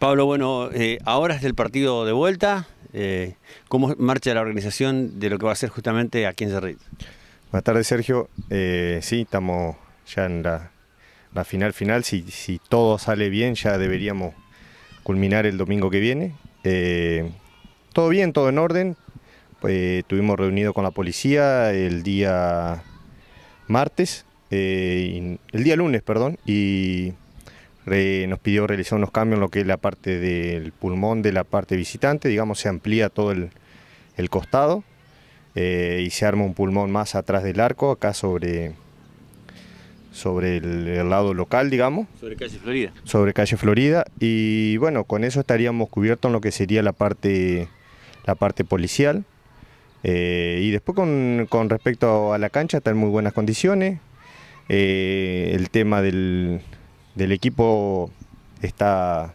Pablo, bueno, eh, ahora es el partido de vuelta. Eh, ¿Cómo marcha la organización de lo que va a ser justamente aquí en Cerrit? Buenas tardes, Sergio. Eh, sí, estamos ya en la, final final. Si, todo sale bien, ya deberíamos culminar el domingo que viene. todo bien, todo en orden. tuvimos reunido con la policía el día martes, el día lunes, perdón, y nos pidió realizar unos cambios en lo que es la parte del pulmón de la parte visitante, digamos se amplía todo el, costado eh, y se arma un pulmón más atrás del arco, acá sobre, sobre el, lado local, digamos. Sobre calle Florida. Sobre calle Florida y bueno, con eso estaríamos cubiertos en lo que sería la parte, la parte policial. Eh, y después con, con respecto a la cancha, está en muy buenas condiciones. Eh, el tema del, del equipo está,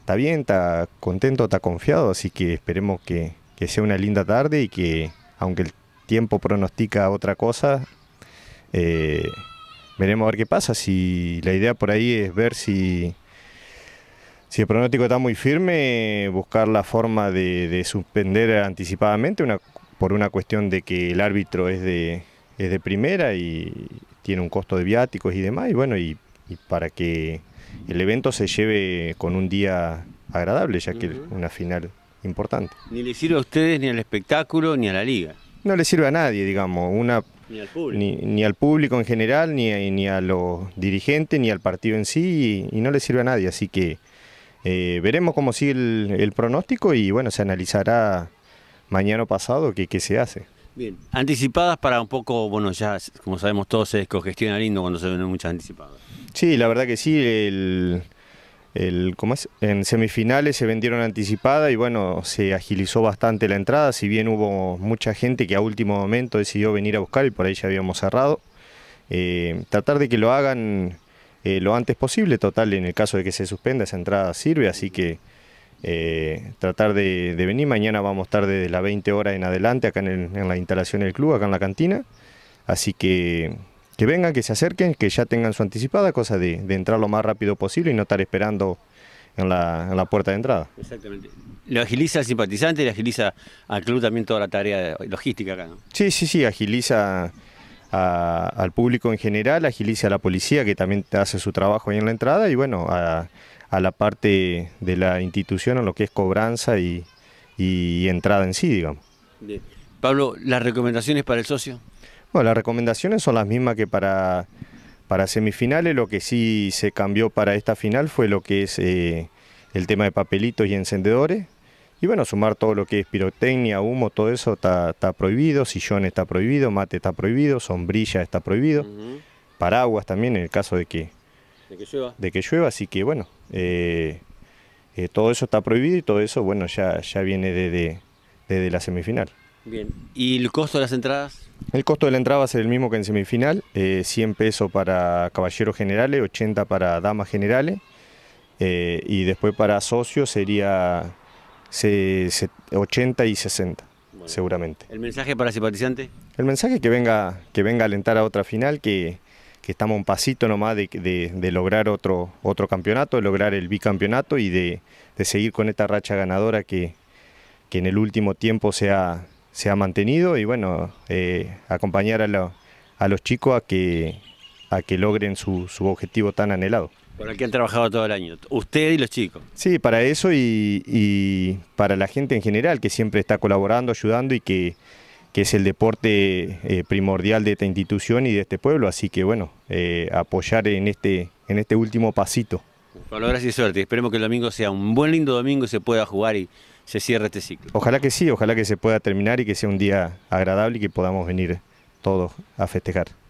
está bien, está contento, está confiado, así que esperemos que, sea una linda tarde y que, aunque el tiempo pronostica otra cosa, eh, veremos a ver qué pasa. Si la idea por ahí es ver si, si el pronóstico está muy firme, buscar la forma de, suspender anticipadamente una, por una cuestión de que el árbitro es de, es de primera y tiene un costo de viáticos y demás, y bueno, y y para que el evento se lleve con un día agradable, ya que es una final importante. Ni le sirve a ustedes, ni al espectáculo, ni a la liga. No le sirve a nadie, digamos, una, ni, al público, en general, ni, ni, a los dirigentes, ni al partido en sí, y, no le sirve a nadie. Así que eh, veremos cómo sigue el, pronóstico y bueno, se analizará mañana pasado qué se hace. Bien, anticipadas para un poco, bueno, ya como sabemos todos se descongestiona lindo cuando se ven muchas anticipadas. Sí, la verdad que sí, el, el en semifinales se vendieron anticipadas y bueno, se agilizó bastante la entrada, si bien hubo mucha gente que a último momento decidió venir a buscar y por ahí ya habíamos cerrado. Eh, tratar de que lo hagan eh, lo antes posible, total, en el caso de que se suspenda esa entrada sirve, así que... Eh, tratar de, venir. Mañana vamos tarde de las 20 horas en adelante acá en, la instalación del club, acá en la cantina. Así que que vengan, que se acerquen, que ya tengan su anticipada, cosa de, entrar lo más rápido posible y no estar esperando en la, puerta de entrada. Exactamente. Lo agiliza al simpatizante y le agiliza al club también toda la tarea logística acá, Sí, sí, sí, agiliza al público en general, agilice a la policía que también hace su trabajo ahí en la entrada y bueno, a, la parte de la institución, en lo que es cobranza y, entrada en sí, digamos. Pablo, ¿las recomendaciones para el socio? Bueno, las recomendaciones son las mismas que para, para semifinales, lo que sí se cambió para esta final fue lo que es eh, el tema de papelitos y encendedores, y bueno, sumar todo lo que es pirotecnia, humo, todo eso está, prohibido, sillón está prohibido, mate está prohibido, sombrilla está prohibido, paraguas también en el caso de que, de que, llueva. De que llueva, así que bueno, eh, eh, todo eso está prohibido y todo eso bueno ya, ya viene desde, la semifinal. Bien, ¿y el costo de las entradas? El costo de la entrada va a ser el mismo que en semifinal, 100 eh, pesos para caballeros generales, 80 para damas generales y después para socios sería 80 y 60, seguramente. ¿El mensaje para simpatizantes? El mensaje que venga, que venga a alentar a otra final, que, que estamos un pasito nomás de, lograr otro, otro campeonato, de lograr el bicampeonato y de, seguir con esta racha ganadora que, que, en el último tiempo se ha, se ha mantenido y bueno, eh, acompañar a, a los chicos a que a que logren su, objetivo tan anhelado. Por el que han trabajado todo el año, usted y los chicos. Sí, para eso y, para la gente en general que siempre está colaborando, ayudando y que, que es el deporte eh, primordial de esta institución y de este pueblo. Así que bueno, eh, apoyar en este, en este último pasito. Bueno, gracias y suerte. Esperemos que el domingo sea un buen lindo domingo y se pueda jugar y se cierre este ciclo. Ojalá que sí, ojalá que se pueda terminar y que sea un día agradable y que podamos venir todos a festejar.